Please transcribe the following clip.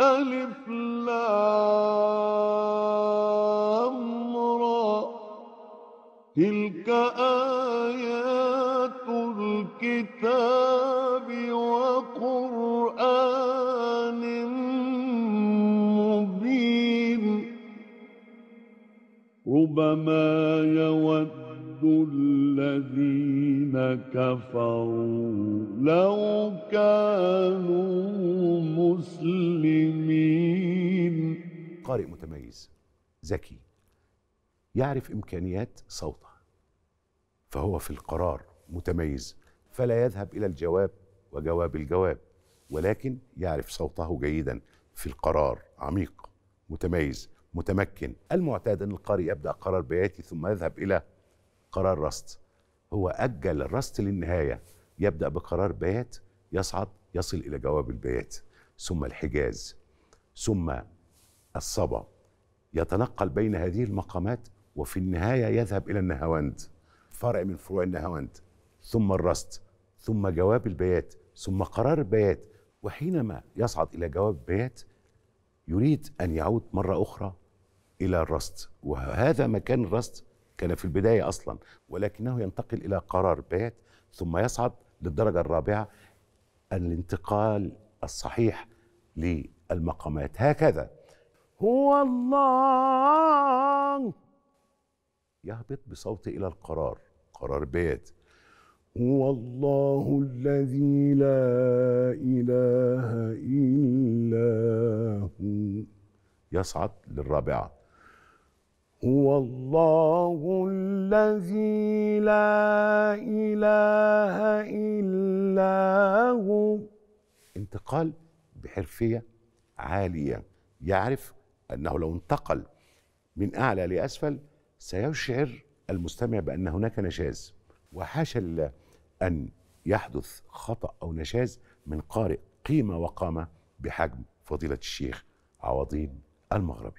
ألف لام تلك آيات الكتاب وقرآن مبين ربما يود الذين كفروا المسلمين قارئ متميز ذكي يعرف إمكانيات صوته فهو في القرار متميز فلا يذهب إلى الجواب وجواب الجواب ولكن يعرف صوته جيدا في القرار عميق متميز متمكن المعتاد أن القارئ يبدأ قرار بياتي ثم يذهب إلى قرار رست هو أجل الرست للنهاية يبدأ بقرار بيات يصعد يصل إلى جواب البيات ثم الحجاز ثم الصبا يتنقل بين هذه المقامات وفي النهايه يذهب الى النهاوند فرع من فروع النهاوند ثم الرست ثم جواب البيات ثم قرار البيات وحينما يصعد الى جواب البيات يريد ان يعود مره اخرى الى الرست وهذا مكان الرست كان في البدايه اصلا ولكنه ينتقل الى قرار بيات ثم يصعد للدرجه الرابعه الانتقال الصحيح للمقامات هكذا هو الله يهبط بصوت إلى القرار قرار بيت هو الله الذي لا إله إلا هو يصعد للرابعة هو الله الذي لا إله إلا هو انتقال بحرفية عالية يعرف أنه لو انتقل من أعلى لأسفل سيشعر المستمع بأن هناك نشاز وحاشا لله أن يحدث خطأ أو نشاز من قارئ قيمة وقامة بحجم فضيلة الشيخ عوضين المغربي